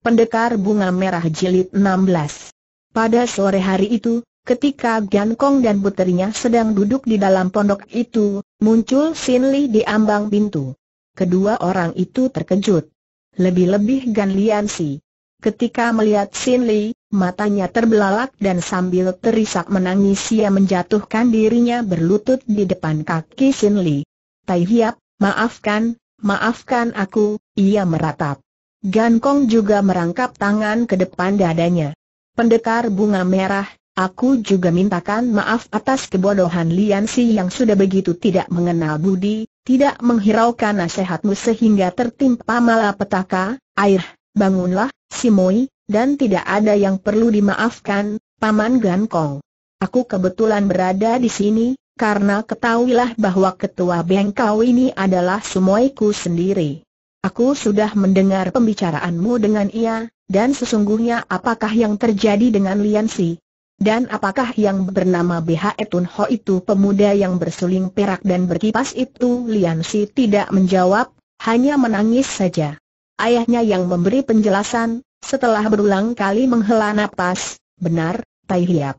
Pendekar Bunga Merah Jilid 16 Pada sore hari itu, ketika Gan Kong dan puterinya sedang duduk di dalam pondok itu, muncul Sin Li di ambang pintu. Kedua orang itu terkejut. Lebih-lebih Gan Lian Si. Ketika melihat Sin Li, matanya terbelalak dan sambil terisak menangis ia menjatuhkan dirinya berlutut di depan kaki Sin Li. Tai Hiap, maafkan, maafkan aku, ia meratap. Gan Kong juga merangkap tangan ke depan dadanya. Pendekar bunga merah, aku juga mintakan maaf atas kebodohan Lian Si yang sudah begitu tidak mengenal budi, tidak menghiraukan nasihatmu sehingga tertimpa malapetaka, air, bangunlah, si Moi, dan tidak ada yang perlu dimaafkan, Paman Gan Kong. Aku kebetulan berada di sini, karena ketahuilah bahwa ketua bengkau ini adalah sumoiku sendiri. Aku sudah mendengar pembicaraanmu dengan ia, dan sesungguhnya apakah yang terjadi dengan Lian Si? Dan apakah yang bernama BH Etun Ho itu pemuda yang bersuling perak dan berkipas itu Lian Si tidak menjawab, hanya menangis saja. Ayahnya yang memberi penjelasan, setelah berulang kali menghela napas, benar, Tai Hiap.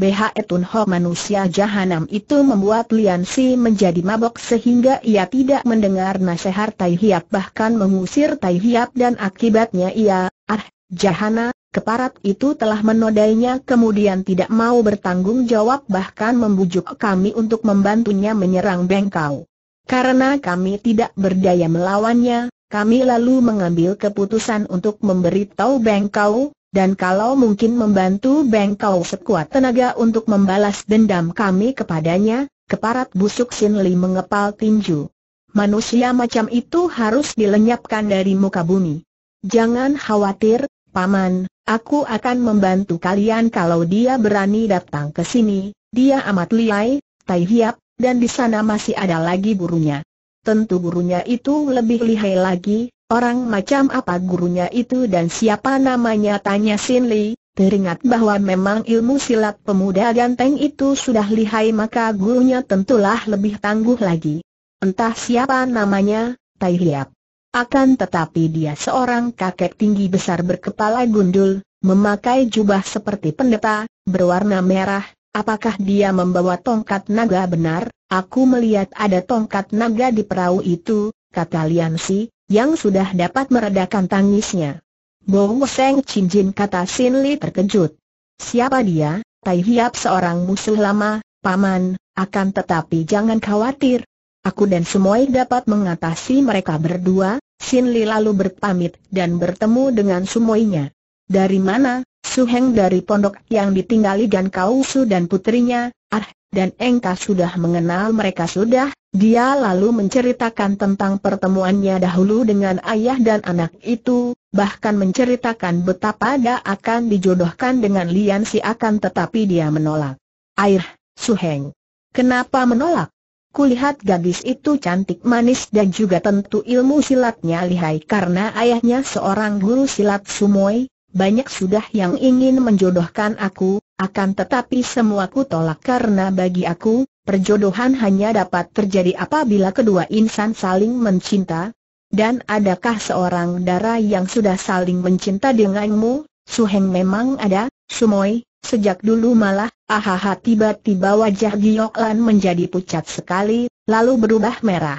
BH Etun Ho manusia jahanam itu membuat Lian Si menjadi mabok sehingga ia tidak mendengar nasihat Tai Hiap bahkan mengusir Tai Hiap dan akibatnya ia, ah, jahana, keparat itu telah menodainya kemudian tidak mau bertanggung jawab bahkan membujuk kami untuk membantunya menyerang bengkau. Karena kami tidak berdaya melawannya, kami lalu mengambil keputusan untuk memberitahu bengkau, dan kalau mungkin membantu Beng sekuat tenaga untuk membalas dendam kami kepadanya, keparat busuk Sin Li mengepal tinju. Manusia macam itu harus dilenyapkan dari muka bumi. Jangan khawatir, Paman, aku akan membantu kalian kalau dia berani datang ke sini, dia amat liai, Tai Hiap, dan di sana masih ada lagi burunya. Tentu burunya itu lebih lihai lagi, Orang macam apa gurunya itu dan siapa namanya tanya Sin Li, teringat bahwa memang ilmu silat pemuda ganteng itu sudah lihai maka gurunya tentulah lebih tangguh lagi. Entah siapa namanya, Tai Hiap. Akan tetapi dia seorang kakek tinggi besar berkepala gundul, memakai jubah seperti pendeta, berwarna merah, Apakah dia membawa tongkat naga benar? Aku melihat ada tongkat naga di perahu itu, kata Lian Si, yang sudah dapat meredakan tangisnya. Bong Seng Chin Jin kata Sin Li terkejut. Siapa dia? Tai Hiap seorang musuh lama, paman, akan tetapi jangan khawatir. Aku dan Semoy dapat mengatasi mereka berdua, Sin Li lalu berpamit dan bertemu dengan Sumoinya. Dari mana? Suheng dari pondok yang ditinggali Gan Kausu dan putrinya, ah, dan engkau sudah mengenal mereka sudah, dia lalu menceritakan tentang pertemuannya dahulu dengan ayah dan anak itu, bahkan menceritakan betapa dia akan dijodohkan dengan Lian Si akan tetapi dia menolak. Air, Suheng. Kenapa menolak? Kulihat gadis itu cantik manis dan juga tentu ilmu silatnya lihai karena ayahnya seorang guru silat sumoi, banyak sudah yang ingin menjodohkan aku, akan tetapi semua ku tolak karena bagi aku, perjodohan hanya dapat terjadi apabila kedua insan saling mencinta. Dan adakah seorang dara yang sudah saling mencinta denganmu? Suheng memang ada, Sumoy, sejak dulu malah, ahaha tiba-tiba wajah Giok menjadi pucat sekali, lalu berubah merah.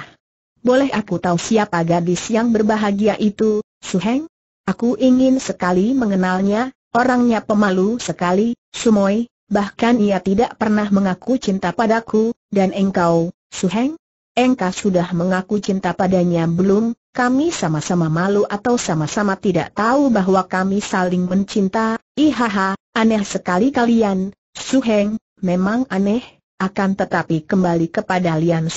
Boleh aku tahu siapa gadis yang berbahagia itu, Suheng? Aku ingin sekali mengenalnya, orangnya pemalu sekali, Sumoy, bahkan ia tidak pernah mengaku cinta padaku, dan engkau, Suheng? Engkau sudah mengaku cinta padanya belum? Kami sama-sama malu atau sama-sama tidak tahu bahwa kami saling mencinta, ihaha, aneh sekali kalian, Suheng, memang aneh, akan tetapi kembali kepada Lian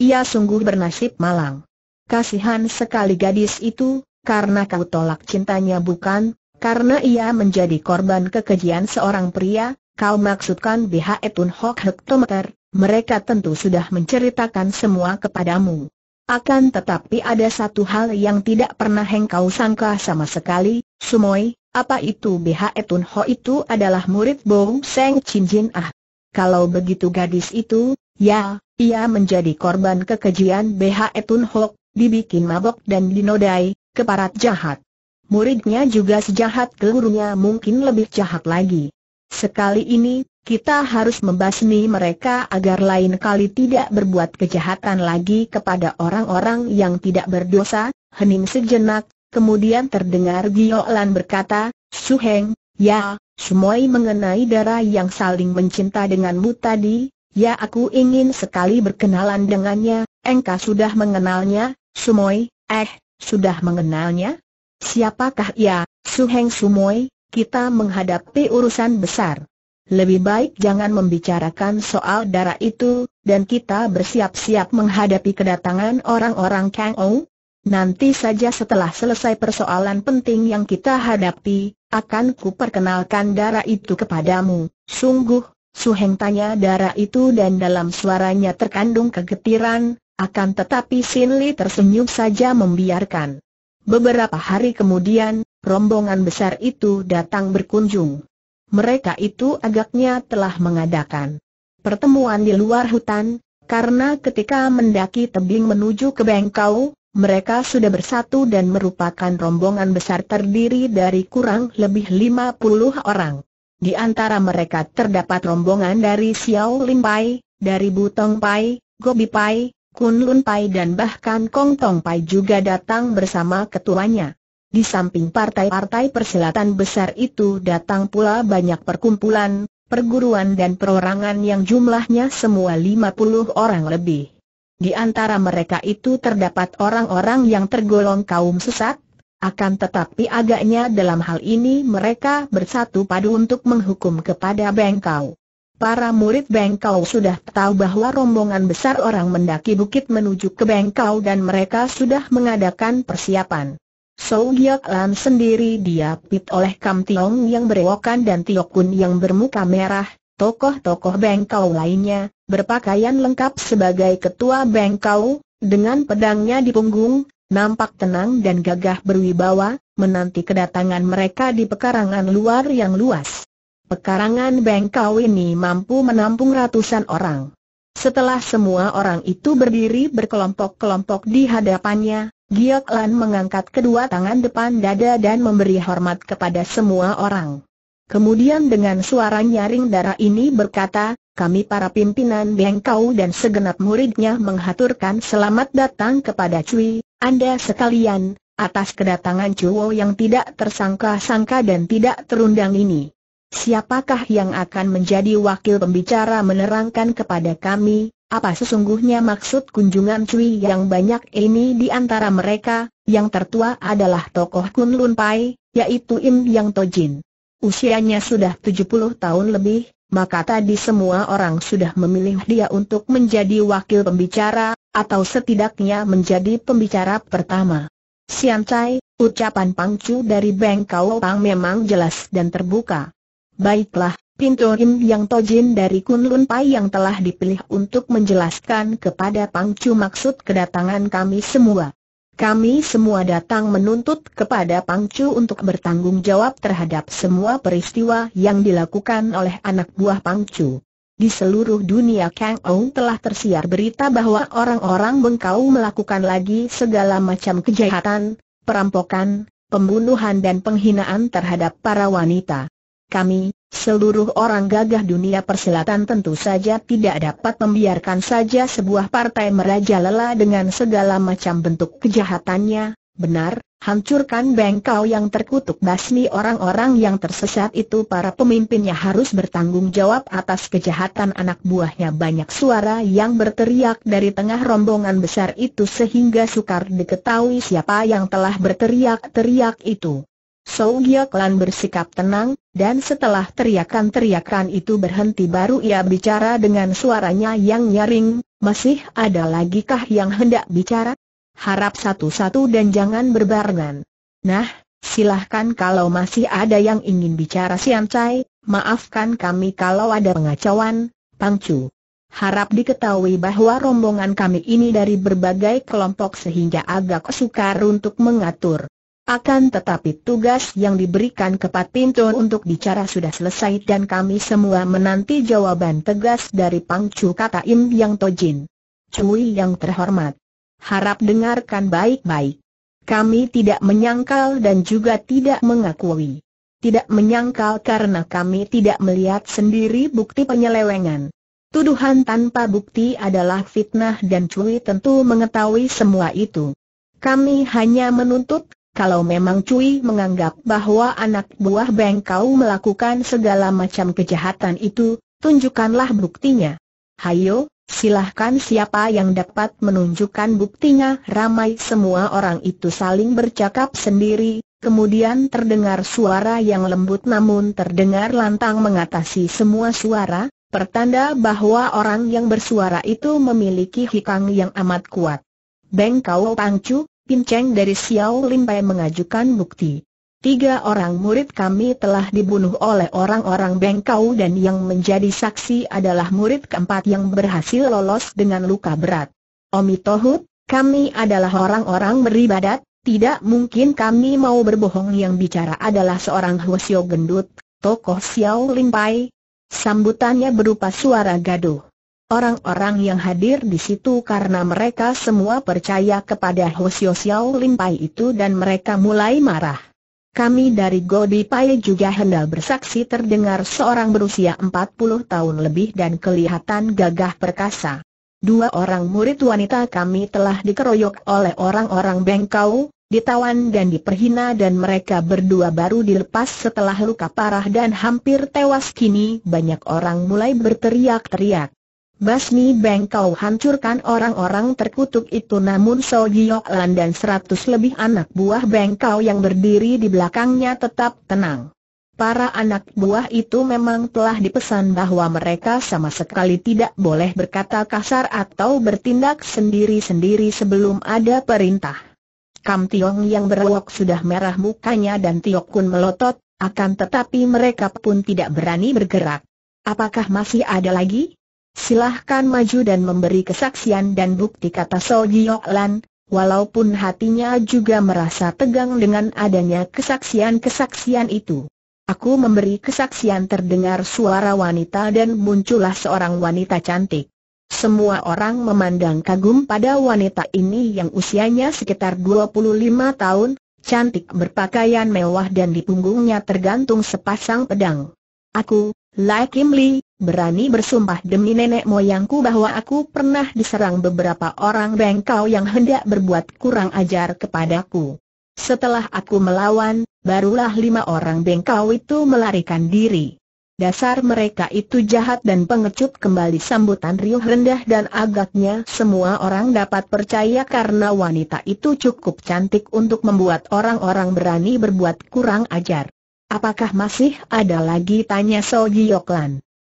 ia sungguh bernasib malang. Kasihan sekali gadis itu, karena kau tolak cintanya bukan, karena ia menjadi korban kekejian seorang pria, kau maksudkan BHE Tun Hok Hektometer, mereka tentu sudah menceritakan semua kepadamu. Akan tetapi ada satu hal yang tidak pernah engkau sangka sama sekali, Sumoy, apa itu BHE Tun Ho itu adalah murid Bong Seng Chin Jin Ah. Kalau begitu gadis itu, ya, ia menjadi korban kekejian BHE Tun Ho, dibikin mabok dan dinodai, keparat jahat. Muridnya juga sejahat gurunya mungkin lebih jahat lagi. Sekali ini, kita harus membasmi mereka agar lain kali tidak berbuat kejahatan lagi kepada orang-orang yang tidak berdosa, hening sejenak, kemudian terdengar Gio Lan berkata, Suheng, ya, Sumoi mengenai darah yang saling mencinta denganmu tadi, ya aku ingin sekali berkenalan dengannya, engkau sudah mengenalnya, Sumoi, eh, sudah mengenalnya? Siapakah ia, Suheng Sumoy? Kita menghadapi urusan besar. Lebih baik jangan membicarakan soal darah itu, dan kita bersiap-siap menghadapi kedatangan orang-orang Kang Ou. Nanti saja setelah selesai persoalan penting yang kita hadapi, akan kuperkenalkan darah itu kepadamu. Sungguh, Suheng tanya darah itu dan dalam suaranya terkandung kegetiran, akan tetapi Sin Li tersenyum saja membiarkan. Beberapa hari kemudian, rombongan besar itu datang berkunjung. Mereka itu agaknya telah mengadakan pertemuan di luar hutan, karena ketika mendaki tebing menuju ke Bengkau, mereka sudah bersatu dan merupakan rombongan besar terdiri dari kurang lebih 50 orang. Di antara mereka terdapat rombongan dari Xiao Lim Pai, dari Butong Pai, Gobi Pai, Kun Lun Pai dan bahkan Kong Tong Pai juga datang bersama ketuanya. Di samping partai-partai persilatan besar itu datang pula banyak perkumpulan, perguruan dan perorangan yang jumlahnya semua 50 orang lebih. Di antara mereka itu terdapat orang-orang yang tergolong kaum sesat, akan tetapi agaknya dalam hal ini mereka bersatu padu untuk menghukum kepada Bengkau. Para murid Bengkau sudah tahu bahwa rombongan besar orang mendaki bukit menuju ke Bengkau dan mereka sudah mengadakan persiapan. Sou Giok Lan sendiri diapit oleh Kam Tiong yang berewokan dan Tiok Kun yang bermuka merah, tokoh-tokoh Bengkau lainnya, berpakaian lengkap sebagai ketua Bengkau, dengan pedangnya di punggung, nampak tenang dan gagah berwibawa, menanti kedatangan mereka di pekarangan luar yang luas pekarangan bengkau ini mampu menampung ratusan orang. Setelah semua orang itu berdiri berkelompok-kelompok di hadapannya, Giok Lan mengangkat kedua tangan depan dada dan memberi hormat kepada semua orang. Kemudian dengan suara nyaring darah ini berkata, kami para pimpinan Bengkau dan segenap muridnya menghaturkan selamat datang kepada Cui, Anda sekalian, atas kedatangan Cuo yang tidak tersangka-sangka dan tidak terundang ini. Siapakah yang akan menjadi wakil pembicara menerangkan kepada kami, apa sesungguhnya maksud kunjungan Cui yang banyak ini di antara mereka, yang tertua adalah tokoh Kun Lun Pai, yaitu Im Yang Tojin. Usianya sudah 70 tahun lebih, maka tadi semua orang sudah memilih dia untuk menjadi wakil pembicara, atau setidaknya menjadi pembicara pertama. Sian Chai, ucapan Pangcu dari Bengkau Pang memang jelas dan terbuka. Baiklah, pintu Pintorim yang Tojin dari Kunlun Pai yang telah dipilih untuk menjelaskan kepada Pangcu maksud kedatangan kami semua. Kami semua datang menuntut kepada Pangcu untuk bertanggung jawab terhadap semua peristiwa yang dilakukan oleh anak buah Pangcu. Di seluruh dunia Kang Ou telah tersiar berita bahwa orang-orang Bengkau melakukan lagi segala macam kejahatan, perampokan, pembunuhan dan penghinaan terhadap para wanita. Kami, seluruh orang gagah dunia persilatan tentu saja tidak dapat membiarkan saja sebuah partai merajalela dengan segala macam bentuk kejahatannya, benar, hancurkan bengkau yang terkutuk basmi orang-orang yang tersesat itu para pemimpinnya harus bertanggung jawab atas kejahatan anak buahnya banyak suara yang berteriak dari tengah rombongan besar itu sehingga sukar diketahui siapa yang telah berteriak-teriak itu. Sou bersikap tenang, dan setelah teriakan-teriakan itu berhenti baru ia bicara dengan suaranya yang nyaring, masih ada lagikah yang hendak bicara? Harap satu-satu dan jangan berbarengan. Nah, silahkan kalau masih ada yang ingin bicara Si Ancai. maafkan kami kalau ada pengacauan, Pangcu. Harap diketahui bahwa rombongan kami ini dari berbagai kelompok sehingga agak sukar untuk mengatur. Akan tetapi tugas yang diberikan ke Pat Pinto untuk bicara sudah selesai dan kami semua menanti jawaban tegas dari Pangcu kata Im Yang Tojin. Cui yang terhormat. Harap dengarkan baik-baik. Kami tidak menyangkal dan juga tidak mengakui. Tidak menyangkal karena kami tidak melihat sendiri bukti penyelewengan. Tuduhan tanpa bukti adalah fitnah dan Cui tentu mengetahui semua itu. Kami hanya menuntut kalau memang Cui menganggap bahwa anak buah Bengkau melakukan segala macam kejahatan itu, tunjukkanlah buktinya. Hayo, silahkan siapa yang dapat menunjukkan buktinya ramai semua orang itu saling bercakap sendiri, kemudian terdengar suara yang lembut namun terdengar lantang mengatasi semua suara, pertanda bahwa orang yang bersuara itu memiliki hikang yang amat kuat. Bengkau Pangcu, Pinceng dari Xiao Pai mengajukan bukti. Tiga orang murid kami telah dibunuh oleh orang-orang Bengkau dan yang menjadi saksi adalah murid keempat yang berhasil lolos dengan luka berat. Omi Tohut, kami adalah orang-orang beribadat, tidak mungkin kami mau berbohong yang bicara adalah seorang Huosio gendut, tokoh Xiao Pai. Sambutannya berupa suara gaduh. Orang-orang yang hadir di situ karena mereka semua percaya kepada Hosio Xiao Lim Pai itu dan mereka mulai marah. Kami dari Godi Pai juga hendak bersaksi terdengar seorang berusia 40 tahun lebih dan kelihatan gagah perkasa. Dua orang murid wanita kami telah dikeroyok oleh orang-orang Bengkau, ditawan dan diperhina dan mereka berdua baru dilepas setelah luka parah dan hampir tewas kini banyak orang mulai berteriak-teriak. Basmi bengkau hancurkan orang-orang terkutuk itu namun So Giok Lan dan seratus lebih anak buah bengkau yang berdiri di belakangnya tetap tenang. Para anak buah itu memang telah dipesan bahwa mereka sama sekali tidak boleh berkata kasar atau bertindak sendiri-sendiri sebelum ada perintah. Kam Tiong yang berwok sudah merah mukanya dan Tiok Kun melotot, akan tetapi mereka pun tidak berani bergerak. Apakah masih ada lagi? Silahkan maju dan memberi kesaksian dan bukti kata So Giok Lan, walaupun hatinya juga merasa tegang dengan adanya kesaksian-kesaksian itu. Aku memberi kesaksian terdengar suara wanita dan muncullah seorang wanita cantik. Semua orang memandang kagum pada wanita ini yang usianya sekitar 25 tahun, cantik berpakaian mewah dan di punggungnya tergantung sepasang pedang. Aku, Lai Kim Li, berani bersumpah demi nenek moyangku bahwa aku pernah diserang beberapa orang bengkau yang hendak berbuat kurang ajar kepadaku. Setelah aku melawan, barulah lima orang bengkau itu melarikan diri. Dasar mereka itu jahat dan pengecut kembali sambutan riuh rendah dan agaknya semua orang dapat percaya karena wanita itu cukup cantik untuk membuat orang-orang berani berbuat kurang ajar. Apakah masih ada lagi tanya So Giok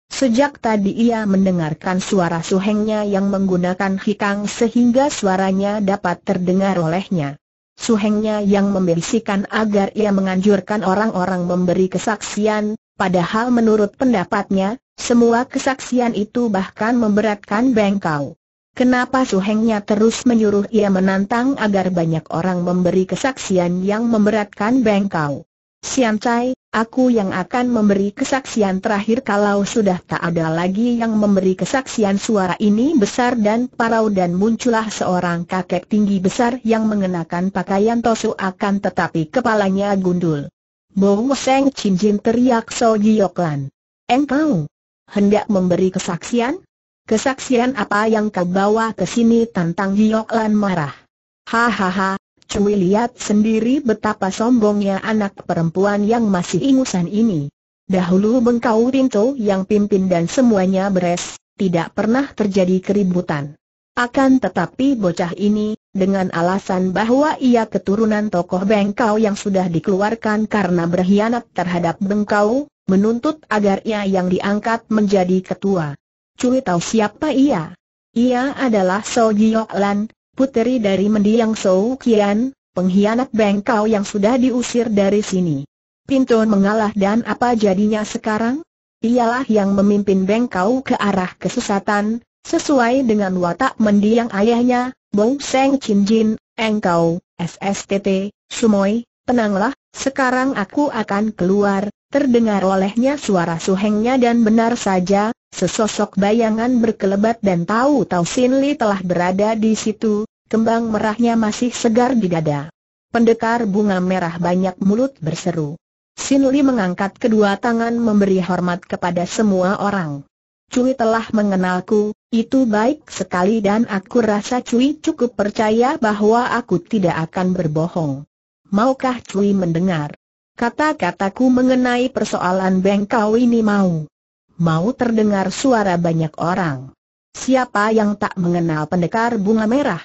Sejak tadi ia mendengarkan suara suhengnya yang menggunakan hikang sehingga suaranya dapat terdengar olehnya. Suhengnya yang membisikkan agar ia menganjurkan orang-orang memberi kesaksian, padahal menurut pendapatnya, semua kesaksian itu bahkan memberatkan Bengkau. Kenapa suhengnya terus menyuruh ia menantang agar banyak orang memberi kesaksian yang memberatkan Bengkau? Siam Cai, aku yang akan memberi kesaksian terakhir kalau sudah tak ada lagi yang memberi kesaksian suara ini besar dan parau dan muncullah seorang kakek tinggi besar yang mengenakan pakaian tosu akan tetapi kepalanya gundul. Bong Seng Chin Jin teriak So Giok Lan. Engkau, hendak memberi kesaksian? Kesaksian apa yang kau bawa ke sini tantang Giok marah. Hahaha, Cui lihat sendiri betapa sombongnya anak perempuan yang masih ingusan ini. Dahulu Bengkau Rinto yang pimpin dan semuanya beres, tidak pernah terjadi keributan. Akan tetapi bocah ini, dengan alasan bahwa ia keturunan tokoh Bengkau yang sudah dikeluarkan karena berkhianat terhadap Bengkau, menuntut agar ia yang diangkat menjadi ketua. Cui tahu siapa ia. Ia adalah So Lan, puteri dari mendiang Sou Kian, pengkhianat bengkau yang sudah diusir dari sini. Pintun mengalah dan apa jadinya sekarang? Ialah yang memimpin bengkau ke arah kesesatan, sesuai dengan watak mendiang ayahnya, Bou Seng Chin Jin, engkau, SSTT, Sumoy, tenanglah, sekarang aku akan keluar, terdengar olehnya suara suhengnya dan benar saja, Sesosok bayangan berkelebat dan tahu-tahu Sin Li telah berada di situ, kembang merahnya masih segar di dada. Pendekar bunga merah banyak mulut berseru. Sin Li mengangkat kedua tangan memberi hormat kepada semua orang. Cui telah mengenalku, itu baik sekali dan aku rasa Cui cukup percaya bahwa aku tidak akan berbohong. Maukah Cui mendengar? Kata-kataku mengenai persoalan bengkau ini mau mau terdengar suara banyak orang. Siapa yang tak mengenal pendekar bunga merah?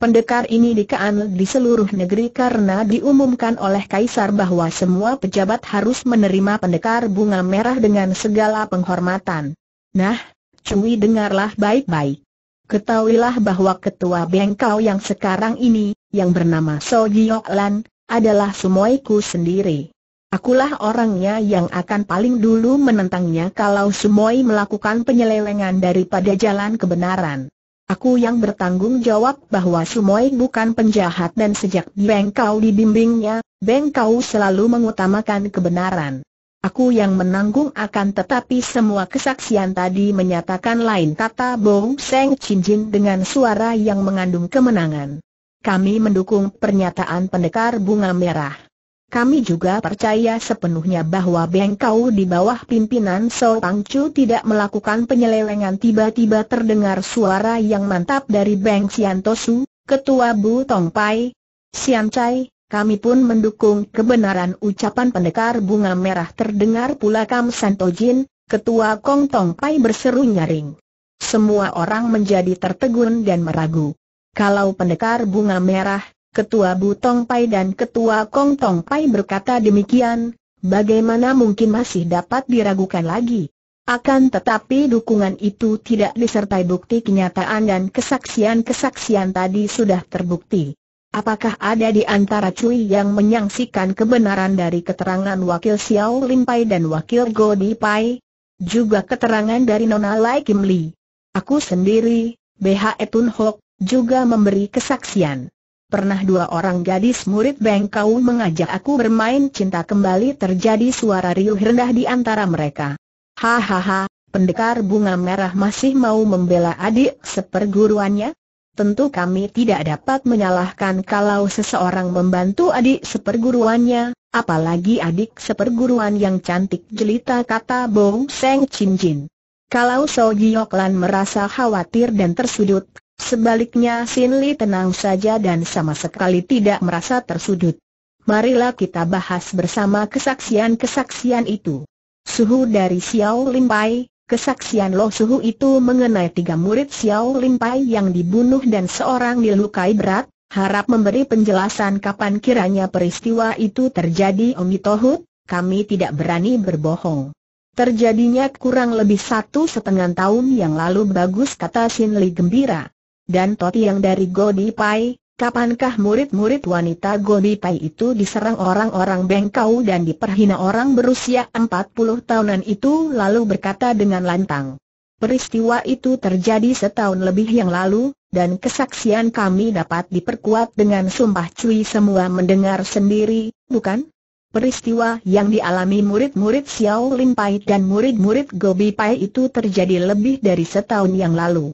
Pendekar ini dikenal di seluruh negeri karena diumumkan oleh kaisar bahwa semua pejabat harus menerima pendekar bunga merah dengan segala penghormatan. Nah, cuy dengarlah baik-baik. Ketahuilah bahwa ketua bengkau yang sekarang ini, yang bernama So Giok Lan, adalah sumoiku sendiri. Akulah orangnya yang akan paling dulu menentangnya kalau Sumoi melakukan penyelewengan daripada jalan kebenaran. Aku yang bertanggung jawab bahwa Sumoi bukan penjahat dan sejak Bengkau dibimbingnya, Bengkau selalu mengutamakan kebenaran. Aku yang menanggung akan tetapi semua kesaksian tadi menyatakan lain kata Bong Seng Cinjin dengan suara yang mengandung kemenangan. Kami mendukung pernyataan pendekar bunga merah. Kami juga percaya sepenuhnya bahwa Bengkau di bawah pimpinan So Pangcu tidak melakukan penyelewengan tiba-tiba terdengar suara yang mantap dari Beng Siantosu, Ketua Bu Tong Pai. Sian Chai, kami pun mendukung kebenaran ucapan pendekar bunga merah terdengar pula Kam Jin, Ketua Kong Tong Pai berseru nyaring. Semua orang menjadi tertegun dan meragu. Kalau pendekar bunga merah, Ketua Butong Pai dan Ketua Kong Tong Pai berkata demikian, bagaimana mungkin masih dapat diragukan lagi. Akan tetapi dukungan itu tidak disertai bukti kenyataan dan kesaksian-kesaksian tadi sudah terbukti. Apakah ada di antara Cui yang menyangsikan kebenaran dari keterangan wakil Xiao Lim Pai dan wakil Go Di Pai? Juga keterangan dari Nona Lai Kim Li. Aku sendiri, BH Etun Hok, juga memberi kesaksian. Pernah dua orang gadis murid Bengkau mengajak aku bermain cinta kembali terjadi suara riuh rendah di antara mereka. Hahaha, pendekar bunga merah masih mau membela adik seperguruannya? Tentu kami tidak dapat menyalahkan kalau seseorang membantu adik seperguruannya, apalagi adik seperguruan yang cantik jelita kata Bong Seng Chin Jin. Kalau So Giok merasa khawatir dan tersudut Sebaliknya Sin Li tenang saja dan sama sekali tidak merasa tersudut. Marilah kita bahas bersama kesaksian-kesaksian itu. Suhu dari Xiao Lin Pai, kesaksian Lo Suhu itu mengenai tiga murid Xiao Lin Pai yang dibunuh dan seorang dilukai berat, harap memberi penjelasan kapan kiranya peristiwa itu terjadi Om Tohut, kami tidak berani berbohong. Terjadinya kurang lebih satu setengah tahun yang lalu bagus kata Sin Li gembira. Dan Toti yang dari Pai, kapankah murid-murid wanita Pai itu diserang orang-orang bengkau dan diperhina orang berusia 40 tahunan itu lalu berkata dengan lantang. Peristiwa itu terjadi setahun lebih yang lalu, dan kesaksian kami dapat diperkuat dengan sumpah cuy semua mendengar sendiri, bukan? Peristiwa yang dialami murid-murid Xiao Pai dan murid-murid Gobi Pai itu terjadi lebih dari setahun yang lalu.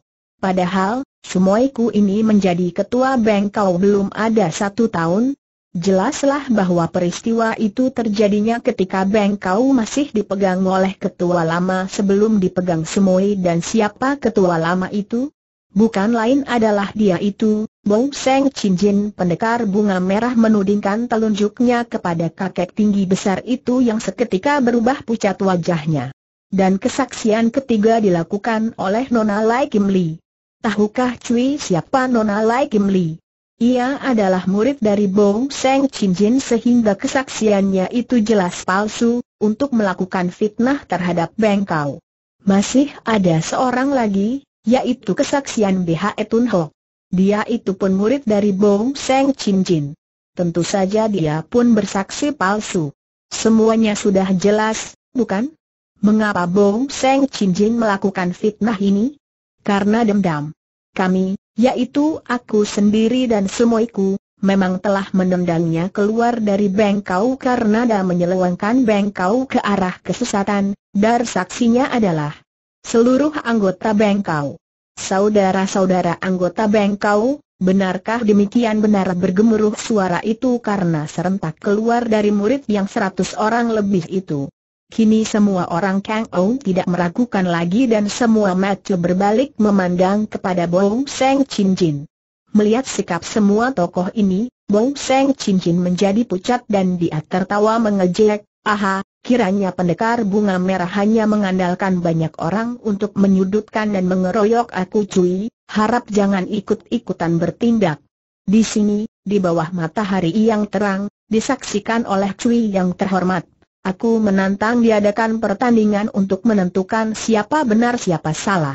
Padahal, Sumoiku ini menjadi ketua bank kau belum ada satu tahun. Jelaslah bahwa peristiwa itu terjadinya ketika bank kau masih dipegang oleh ketua lama sebelum dipegang Sumoi dan siapa ketua lama itu? Bukan lain adalah dia itu, Bong Seng Jin, pendekar bunga merah menudingkan telunjuknya kepada kakek tinggi besar itu yang seketika berubah pucat wajahnya. Dan kesaksian ketiga dilakukan oleh Nona Lai Kim Lee. Tahukah Cui siapa Nona Lai Kim Li? Ia adalah murid dari Bong Seng Chin Jin sehingga kesaksiannya itu jelas palsu, untuk melakukan fitnah terhadap Bengkau. Masih ada seorang lagi, yaitu kesaksian BH Etun Ho. Dia itu pun murid dari Bong Seng Chin Jin. Tentu saja dia pun bersaksi palsu. Semuanya sudah jelas, bukan? Mengapa Bong Seng Chin Jin melakukan fitnah ini? Karena dendam kami, yaitu aku sendiri dan semuiku, memang telah menendangnya keluar dari bengkau karena dah menyelewengkan bengkau ke arah kesesatan, dar saksinya adalah seluruh anggota bengkau. Saudara-saudara anggota bengkau, benarkah demikian benar bergemuruh suara itu karena serentak keluar dari murid yang seratus orang lebih itu? Kini semua orang Kang Ou tidak meragukan lagi dan semua mata berbalik memandang kepada Bong Seng Chin Jin. Melihat sikap semua tokoh ini, Bong Seng Chin Jin menjadi pucat dan dia tertawa mengejek, aha, kiranya pendekar bunga merah hanya mengandalkan banyak orang untuk menyudutkan dan mengeroyok aku cuy, harap jangan ikut-ikutan bertindak. Di sini, di bawah matahari yang terang, disaksikan oleh Cui yang terhormat. Aku menantang diadakan pertandingan untuk menentukan siapa benar siapa salah.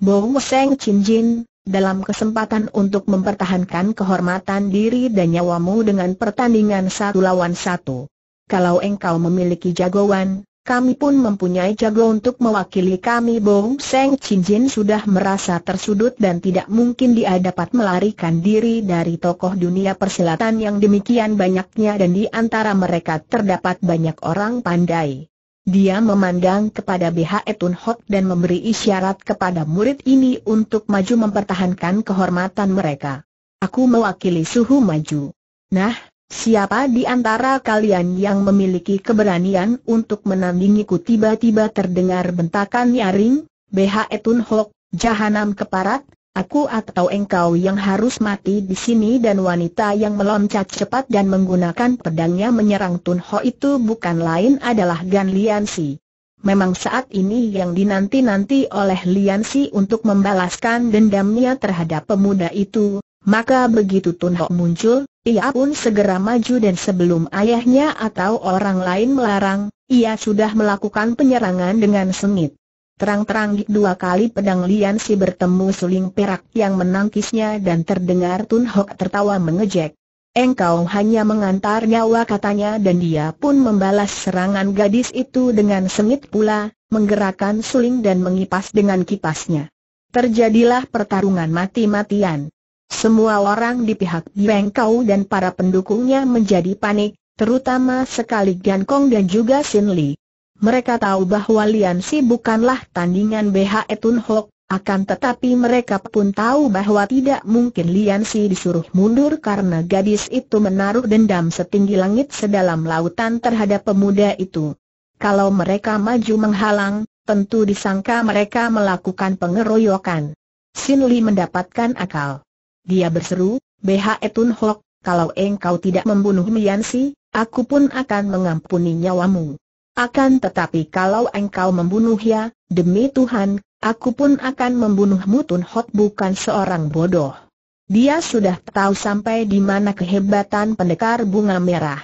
Bowo Seng Chin Jin, dalam kesempatan untuk mempertahankan kehormatan diri dan nyawamu dengan pertandingan satu lawan satu. Kalau engkau memiliki jagoan, kami pun mempunyai jago untuk mewakili kami Bong Seng Chin sudah merasa tersudut dan tidak mungkin dia dapat melarikan diri dari tokoh dunia persilatan yang demikian banyaknya dan di antara mereka terdapat banyak orang pandai. Dia memandang kepada BH Etun Hok dan memberi isyarat kepada murid ini untuk maju mempertahankan kehormatan mereka. Aku mewakili suhu maju. Nah, Siapa di antara kalian yang memiliki keberanian untuk menandingiku tiba-tiba terdengar bentakan nyaring, BHE Tun Hok, jahanam keparat, aku atau engkau yang harus mati di sini dan wanita yang meloncat cepat dan menggunakan pedangnya menyerang Tun Ho itu bukan lain adalah Gan Lian Si. Memang saat ini yang dinanti-nanti oleh Lian Si untuk membalaskan dendamnya terhadap pemuda itu, maka begitu Tun Hok muncul, ia pun segera maju dan sebelum ayahnya atau orang lain melarang, ia sudah melakukan penyerangan dengan sengit. Terang-terang dua kali pedang Lian Si bertemu suling perak yang menangkisnya dan terdengar Tun Hok tertawa mengejek. Engkau hanya mengantar nyawa katanya dan dia pun membalas serangan gadis itu dengan sengit pula, menggerakkan suling dan mengipas dengan kipasnya. Terjadilah pertarungan mati-matian. Semua orang di pihak Yang Kau dan para pendukungnya menjadi panik, terutama sekali Gan Kong dan juga Sin Li. Mereka tahu bahwa Lian Si bukanlah tandingan BHE Tun Hok, akan tetapi mereka pun tahu bahwa tidak mungkin Lian Si disuruh mundur karena gadis itu menaruh dendam setinggi langit sedalam lautan terhadap pemuda itu. Kalau mereka maju menghalang, tentu disangka mereka melakukan pengeroyokan. Sin Li mendapatkan akal. Dia berseru, BH Tun Hok, kalau engkau tidak membunuh Si, aku pun akan mengampuni nyawamu. Akan tetapi kalau engkau membunuhnya, demi Tuhan, aku pun akan membunuhmu Tun Hok bukan seorang bodoh. Dia sudah tahu sampai di mana kehebatan pendekar bunga merah.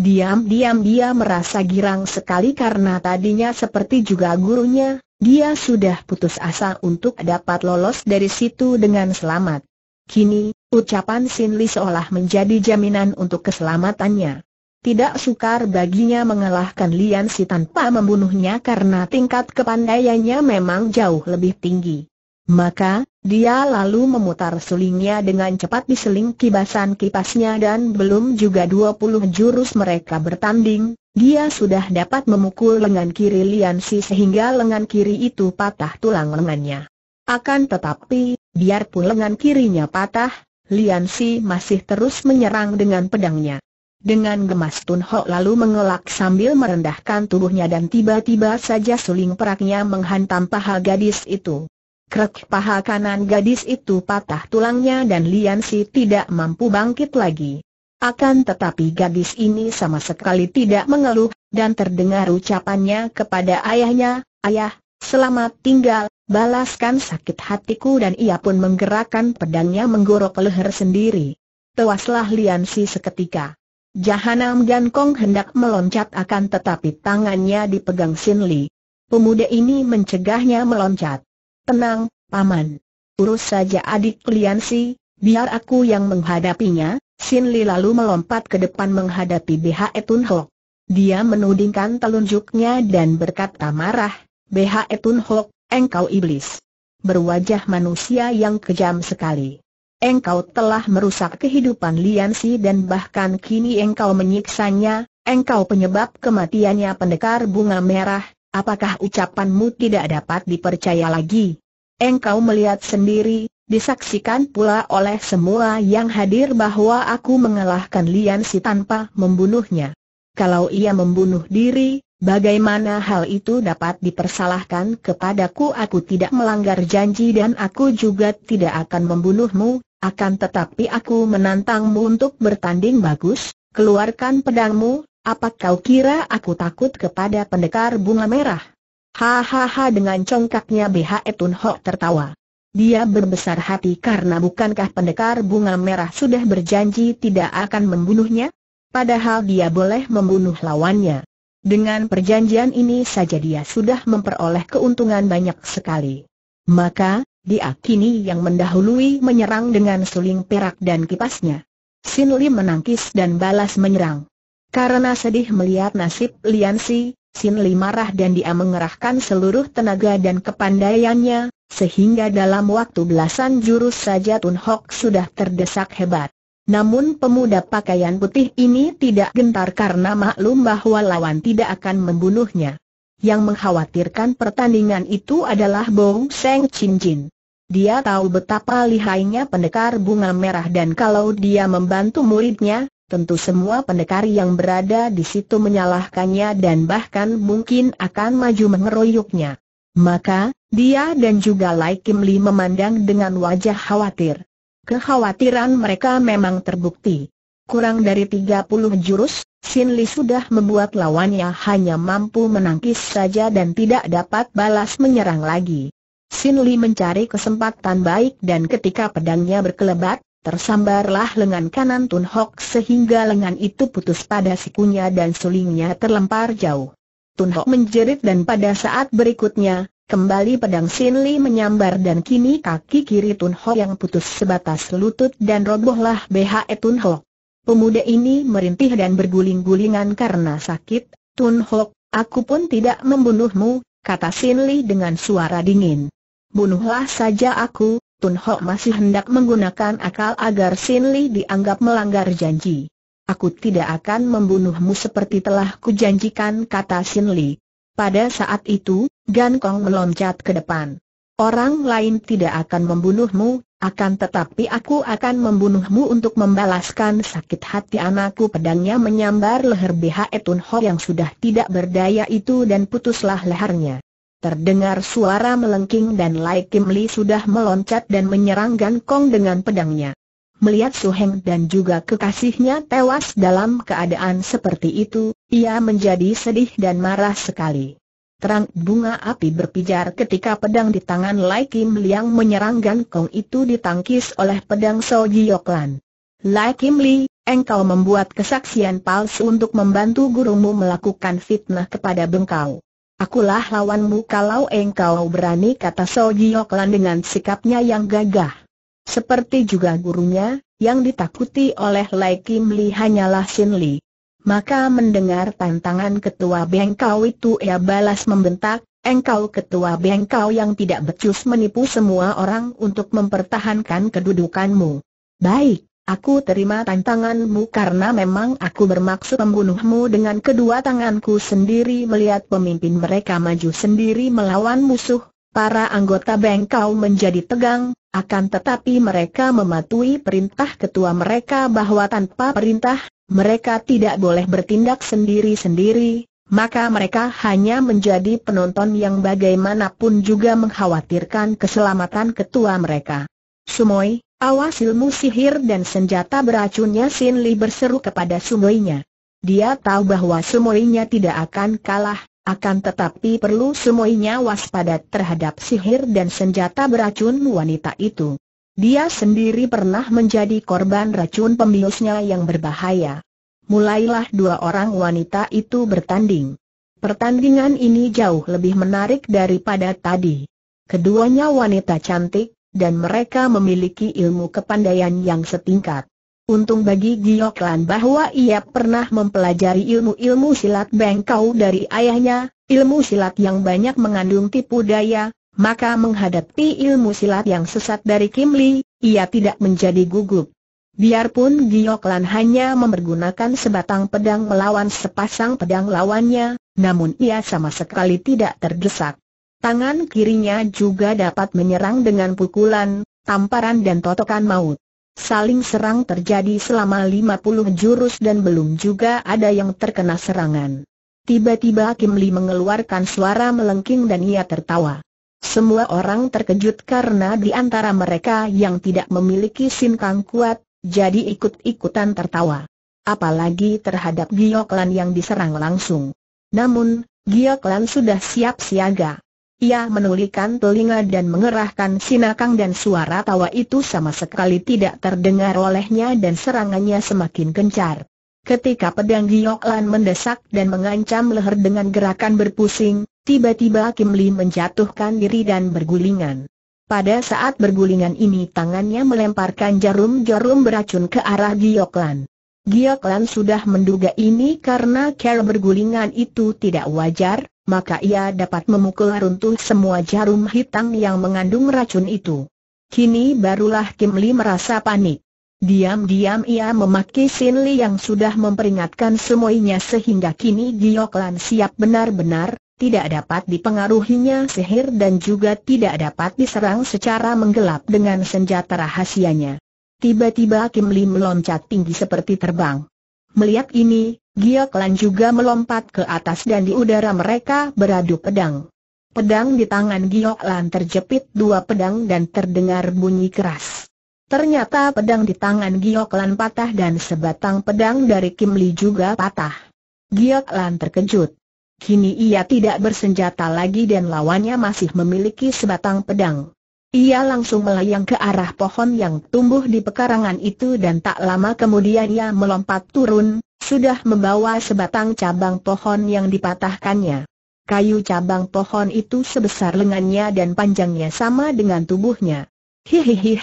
Diam-diam dia merasa girang sekali karena tadinya seperti juga gurunya, dia sudah putus asa untuk dapat lolos dari situ dengan selamat. Kini, ucapan Sin Li seolah menjadi jaminan untuk keselamatannya. Tidak sukar baginya mengalahkan Lian Si tanpa membunuhnya karena tingkat kepandaiannya memang jauh lebih tinggi. Maka, dia lalu memutar sulingnya dengan cepat diseling seling kibasan kipasnya dan belum juga 20 jurus mereka bertanding, dia sudah dapat memukul lengan kiri Lian Si sehingga lengan kiri itu patah tulang lengannya. Akan tetapi, Biarpun lengan kirinya patah, Lian Si masih terus menyerang dengan pedangnya. Dengan gemas Tun Ho lalu mengelak sambil merendahkan tubuhnya dan tiba-tiba saja suling peraknya menghantam paha gadis itu. Krek paha kanan gadis itu patah tulangnya dan Lian Si tidak mampu bangkit lagi. Akan tetapi gadis ini sama sekali tidak mengeluh, dan terdengar ucapannya kepada ayahnya, Ayah, selamat tinggal, Balaskan sakit hatiku dan ia pun menggerakkan pedangnya menggorok leher sendiri. Tewaslah Lian seketika. Jahanam Gan Kong hendak meloncat akan tetapi tangannya dipegang Sin Li. Pemuda ini mencegahnya meloncat. Tenang, Paman. Urus saja adik Lian biar aku yang menghadapinya, Sin Li lalu melompat ke depan menghadapi BHE Tun Hok. Dia menudingkan telunjuknya dan berkata marah, BHE Tun Hok, Engkau iblis. Berwajah manusia yang kejam sekali. Engkau telah merusak kehidupan Liansi dan bahkan kini engkau menyiksanya, engkau penyebab kematiannya pendekar bunga merah, apakah ucapanmu tidak dapat dipercaya lagi? Engkau melihat sendiri, disaksikan pula oleh semua yang hadir bahwa aku mengalahkan Liansi tanpa membunuhnya. Kalau ia membunuh diri, Bagaimana hal itu dapat dipersalahkan kepadaku aku tidak melanggar janji dan aku juga tidak akan membunuhmu, akan tetapi aku menantangmu untuk bertanding bagus, keluarkan pedangmu, apa kau kira aku takut kepada pendekar bunga merah? Hahaha dengan congkaknya BHE Tun Ho tertawa. Dia berbesar hati karena bukankah pendekar bunga merah sudah berjanji tidak akan membunuhnya? Padahal dia boleh membunuh lawannya. Dengan perjanjian ini saja dia sudah memperoleh keuntungan banyak sekali. Maka, dia kini yang mendahului menyerang dengan suling perak dan kipasnya. Sin Li menangkis dan balas menyerang. Karena sedih melihat nasib Lian Si, Sin Li marah dan dia mengerahkan seluruh tenaga dan kepandaiannya, sehingga dalam waktu belasan jurus saja Tun Hok sudah terdesak hebat. Namun pemuda pakaian putih ini tidak gentar karena maklum bahwa lawan tidak akan membunuhnya. Yang mengkhawatirkan pertandingan itu adalah Bong Seng Chin Jin. Dia tahu betapa lihainya pendekar bunga merah dan kalau dia membantu muridnya, tentu semua pendekar yang berada di situ menyalahkannya dan bahkan mungkin akan maju mengeroyoknya. Maka, dia dan juga Lai Kim Li memandang dengan wajah khawatir. Kekhawatiran mereka memang terbukti. Kurang dari 30 jurus, Sin Li sudah membuat lawannya hanya mampu menangkis saja dan tidak dapat balas menyerang lagi. Sin Li mencari kesempatan baik dan ketika pedangnya berkelebat, tersambarlah lengan kanan Tun Hok sehingga lengan itu putus pada sikunya dan sulingnya terlempar jauh. Tun Hok menjerit dan pada saat berikutnya, Kembali pedang Sin Li menyambar dan kini kaki kiri Tun Ho yang putus sebatas lutut dan robohlah BHE Tun Ho. Pemuda ini merintih dan berguling-gulingan karena sakit. Tun Ho, aku pun tidak membunuhmu, kata Sin Li dengan suara dingin. Bunuhlah saja aku, Tun Ho masih hendak menggunakan akal agar Sin Li dianggap melanggar janji. Aku tidak akan membunuhmu seperti telah kujanjikan kata Sin Li. Pada saat itu, Gan Kong meloncat ke depan. Orang lain tidak akan membunuhmu, akan tetapi aku akan membunuhmu untuk membalaskan sakit hati anakku pedangnya menyambar leher BHE Tun Ho yang sudah tidak berdaya itu dan putuslah lehernya. Terdengar suara melengking dan Lai Kim Li sudah meloncat dan menyerang Gan Kong dengan pedangnya. Melihat Su Heng dan juga kekasihnya tewas dalam keadaan seperti itu, ia menjadi sedih dan marah sekali. Terang bunga api berpijar ketika pedang di tangan Lai Kim Liang menyerang Gan Kong itu ditangkis oleh pedang So Jiok Lan. Lai Kim Li, engkau membuat kesaksian palsu untuk membantu gurumu melakukan fitnah kepada bengkau. Akulah lawanmu kalau engkau berani kata So Jiok Lan dengan sikapnya yang gagah. Seperti juga gurunya, yang ditakuti oleh Lai Kim Li hanyalah Sin Li. Maka mendengar tantangan ketua bengkau itu ia balas membentak, engkau ketua bengkau yang tidak becus menipu semua orang untuk mempertahankan kedudukanmu. Baik, aku terima tantanganmu karena memang aku bermaksud membunuhmu dengan kedua tanganku sendiri melihat pemimpin mereka maju sendiri melawan musuh, Para anggota bengkau menjadi tegang, akan tetapi mereka mematuhi perintah ketua mereka bahwa tanpa perintah, mereka tidak boleh bertindak sendiri-sendiri, maka mereka hanya menjadi penonton yang bagaimanapun juga mengkhawatirkan keselamatan ketua mereka. Sumoi, awas ilmu sihir dan senjata beracunnya Sin Li berseru kepada Sumoynya. Dia tahu bahwa Sumoinya tidak akan kalah, akan tetapi perlu semuanya waspada terhadap sihir dan senjata beracun wanita itu. Dia sendiri pernah menjadi korban racun pembiusnya yang berbahaya. Mulailah dua orang wanita itu bertanding. Pertandingan ini jauh lebih menarik daripada tadi. Keduanya wanita cantik, dan mereka memiliki ilmu kepandaian yang setingkat. Untung bagi Gioklan bahwa ia pernah mempelajari ilmu-ilmu silat bengkau dari ayahnya, ilmu silat yang banyak mengandung tipu daya, maka menghadapi ilmu silat yang sesat dari Kim Li, ia tidak menjadi gugup. Biarpun Gioklan hanya mempergunakan sebatang pedang melawan sepasang pedang lawannya, namun ia sama sekali tidak terdesak. Tangan kirinya juga dapat menyerang dengan pukulan, tamparan dan totokan maut. Saling serang terjadi selama 50 jurus dan belum juga ada yang terkena serangan. Tiba-tiba Kim Li mengeluarkan suara melengking dan ia tertawa. Semua orang terkejut karena di antara mereka yang tidak memiliki kang kuat, jadi ikut-ikutan tertawa. Apalagi terhadap Gioklan yang diserang langsung. Namun, Gioklan sudah siap siaga. Ia menulikan telinga dan mengerahkan sinakang dan suara tawa itu sama sekali tidak terdengar olehnya dan serangannya semakin gencar. Ketika pedang Gioklan mendesak dan mengancam leher dengan gerakan berpusing, tiba-tiba Kim Lee menjatuhkan diri dan bergulingan. Pada saat bergulingan ini tangannya melemparkan jarum-jarum beracun ke arah Gioklan. Gioklan sudah menduga ini karena cara bergulingan itu tidak wajar, maka ia dapat memukul runtuh semua jarum hitam yang mengandung racun itu. Kini barulah Kim Lee merasa panik. Diam-diam ia memaki Sin Li yang sudah memperingatkan semuanya sehingga kini Giok siap benar-benar, tidak dapat dipengaruhinya sihir dan juga tidak dapat diserang secara menggelap dengan senjata rahasianya. Tiba-tiba Kim Li meloncat tinggi seperti terbang. Melihat ini, Gioklan juga melompat ke atas dan di udara mereka beradu pedang. Pedang di tangan Gioklan terjepit dua pedang dan terdengar bunyi keras. Ternyata pedang di tangan Gioklan patah dan sebatang pedang dari Kim Li juga patah. Gioklan terkejut. Kini ia tidak bersenjata lagi dan lawannya masih memiliki sebatang pedang. Ia langsung melayang ke arah pohon yang tumbuh di pekarangan itu dan tak lama kemudian ia melompat turun, sudah membawa sebatang cabang pohon yang dipatahkannya. Kayu cabang pohon itu sebesar lengannya dan panjangnya sama dengan tubuhnya. Hihihi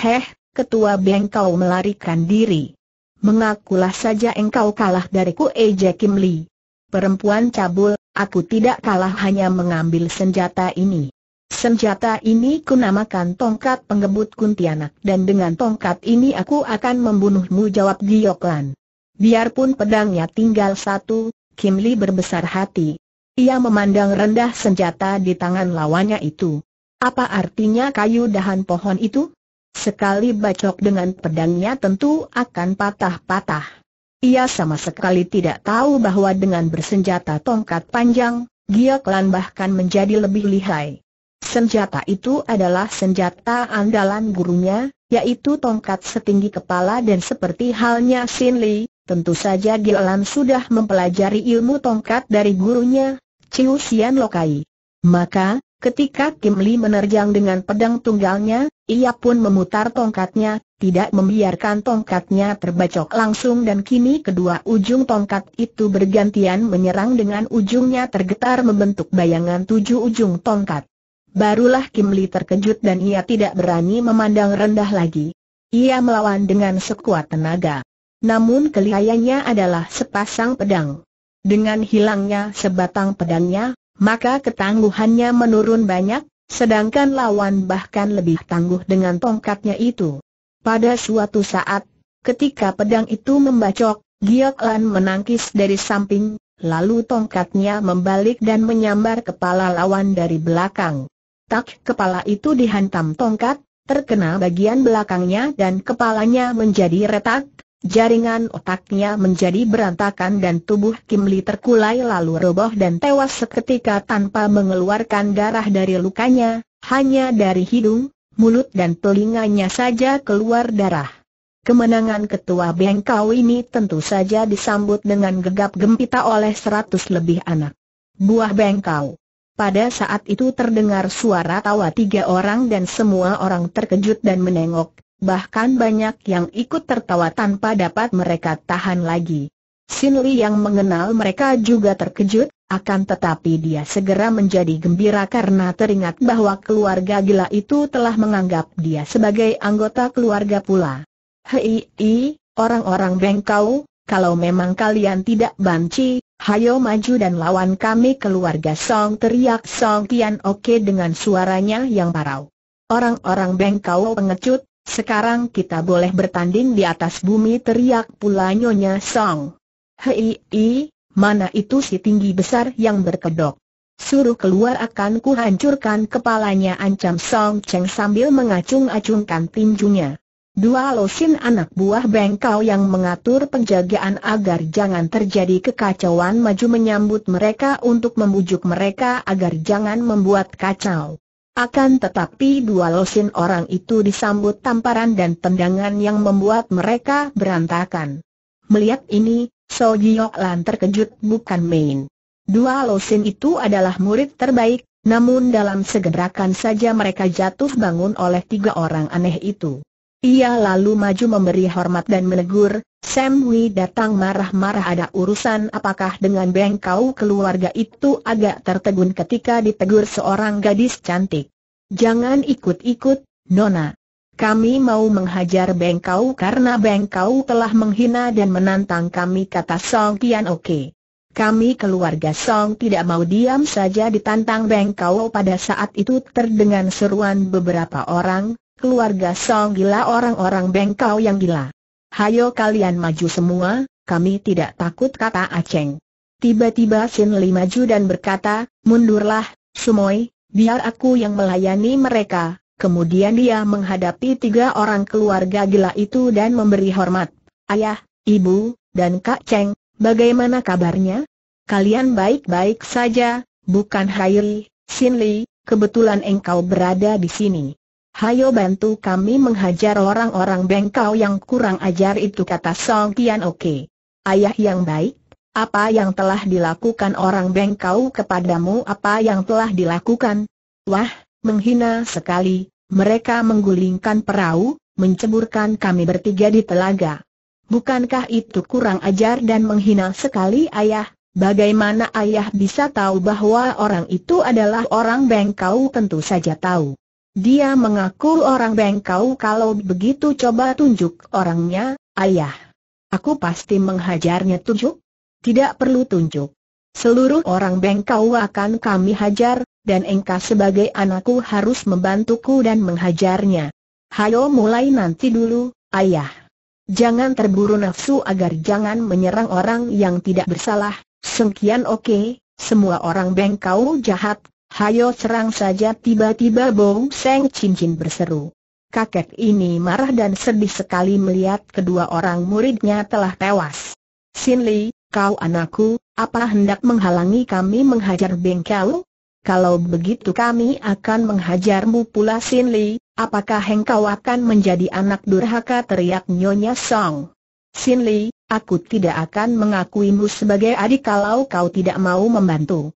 ketua bengkau melarikan diri. Mengakulah saja engkau kalah dariku Eje Kim Lee. Perempuan cabul, aku tidak kalah hanya mengambil senjata ini. Senjata ini kunamakan tongkat penggebut kuntianak dan dengan tongkat ini aku akan membunuhmu jawab Gioklan. Biarpun pedangnya tinggal satu, Kim Li berbesar hati. Ia memandang rendah senjata di tangan lawannya itu. Apa artinya kayu dahan pohon itu? Sekali bacok dengan pedangnya tentu akan patah-patah. Ia sama sekali tidak tahu bahwa dengan bersenjata tongkat panjang, Gioklan bahkan menjadi lebih lihai. Senjata itu adalah senjata andalan gurunya, yaitu tongkat setinggi kepala dan seperti halnya Sin Li, tentu saja Gilan sudah mempelajari ilmu tongkat dari gurunya, Chiu Xian Lokai. Maka, ketika Kim Li menerjang dengan pedang tunggalnya, ia pun memutar tongkatnya, tidak membiarkan tongkatnya terbacok langsung dan kini kedua ujung tongkat itu bergantian menyerang dengan ujungnya tergetar membentuk bayangan tujuh ujung tongkat. Barulah Kim Li terkejut dan ia tidak berani memandang rendah lagi. Ia melawan dengan sekuat tenaga. Namun kelihayanya adalah sepasang pedang. Dengan hilangnya sebatang pedangnya, maka ketangguhannya menurun banyak, sedangkan lawan bahkan lebih tangguh dengan tongkatnya itu. Pada suatu saat, ketika pedang itu membacok, Giok Lan menangkis dari samping, lalu tongkatnya membalik dan menyambar kepala lawan dari belakang. Tak, kepala itu dihantam tongkat, terkena bagian belakangnya dan kepalanya menjadi retak, jaringan otaknya menjadi berantakan dan tubuh Kim Kimli terkulai lalu roboh dan tewas seketika tanpa mengeluarkan darah dari lukanya, hanya dari hidung, mulut dan telinganya saja keluar darah. Kemenangan ketua bengkau ini tentu saja disambut dengan gegap gempita oleh seratus lebih anak buah bengkau. Pada saat itu terdengar suara tawa tiga orang dan semua orang terkejut dan menengok, bahkan banyak yang ikut tertawa tanpa dapat mereka tahan lagi. Sin Li yang mengenal mereka juga terkejut, akan tetapi dia segera menjadi gembira karena teringat bahwa keluarga gila itu telah menganggap dia sebagai anggota keluarga pula. Hei, orang-orang bengkau, kalau memang kalian tidak banci, Hayo maju dan lawan kami keluarga Song teriak Song Tian Oke dengan suaranya yang parau. Orang-orang bengkau pengecut, sekarang kita boleh bertanding di atas bumi teriak pula Nyonya Song. Hei, i, mana itu si tinggi besar yang berkedok? Suruh keluar akan kuhancurkan kepalanya ancam Song Cheng sambil mengacung-acungkan tinjunya. Dua losin anak buah bengkau yang mengatur penjagaan agar jangan terjadi kekacauan maju menyambut mereka untuk membujuk mereka agar jangan membuat kacau. Akan tetapi dua losin orang itu disambut tamparan dan tendangan yang membuat mereka berantakan. Melihat ini, So Jiok Lan terkejut bukan main. Dua losin itu adalah murid terbaik, namun dalam segerakan saja mereka jatuh bangun oleh tiga orang aneh itu. Ia lalu maju memberi hormat dan menegur, Sam Wei datang marah-marah ada urusan apakah dengan bengkau keluarga itu agak tertegun ketika ditegur seorang gadis cantik. Jangan ikut-ikut, Nona. Kami mau menghajar bengkau karena bengkau telah menghina dan menantang kami kata Song Tian Oke. Kami keluarga Song tidak mau diam saja ditantang bengkau pada saat itu terdengar seruan beberapa orang, keluarga Song gila orang-orang bengkau yang gila. Hayo kalian maju semua, kami tidak takut kata Aceng. Tiba-tiba Sin Li maju dan berkata, mundurlah, Sumoy, biar aku yang melayani mereka. Kemudian dia menghadapi tiga orang keluarga gila itu dan memberi hormat. Ayah, ibu, dan Kak Cheng, bagaimana kabarnya? Kalian baik-baik saja, bukan Hairi, Sin Li, kebetulan engkau berada di sini. Hayo bantu kami menghajar orang-orang bengkau yang kurang ajar itu kata Song Tian Oke. Ayah yang baik, apa yang telah dilakukan orang bengkau kepadamu apa yang telah dilakukan? Wah, menghina sekali, mereka menggulingkan perahu, menceburkan kami bertiga di telaga. Bukankah itu kurang ajar dan menghina sekali ayah? Bagaimana ayah bisa tahu bahwa orang itu adalah orang bengkau tentu saja tahu. Dia mengaku orang bengkau kalau begitu coba tunjuk orangnya, ayah. Aku pasti menghajarnya tunjuk? Tidak perlu tunjuk. Seluruh orang bengkau akan kami hajar, dan engkau sebagai anakku harus membantuku dan menghajarnya. Hayo mulai nanti dulu, ayah. Jangan terburu nafsu agar jangan menyerang orang yang tidak bersalah, sengkian oke, semua orang bengkau jahat, Hayo serang saja tiba-tiba Bong Seng Cincin berseru. Kakek ini marah dan sedih sekali melihat kedua orang muridnya telah tewas. Sin Li, kau anakku, apa hendak menghalangi kami menghajar Beng Kau? Kalau begitu kami akan menghajarmu pula Sin Li, apakah engkau akan menjadi anak durhaka teriak Nyonya Song? Sin Li, aku tidak akan mengakuimu sebagai adik kalau kau tidak mau membantu.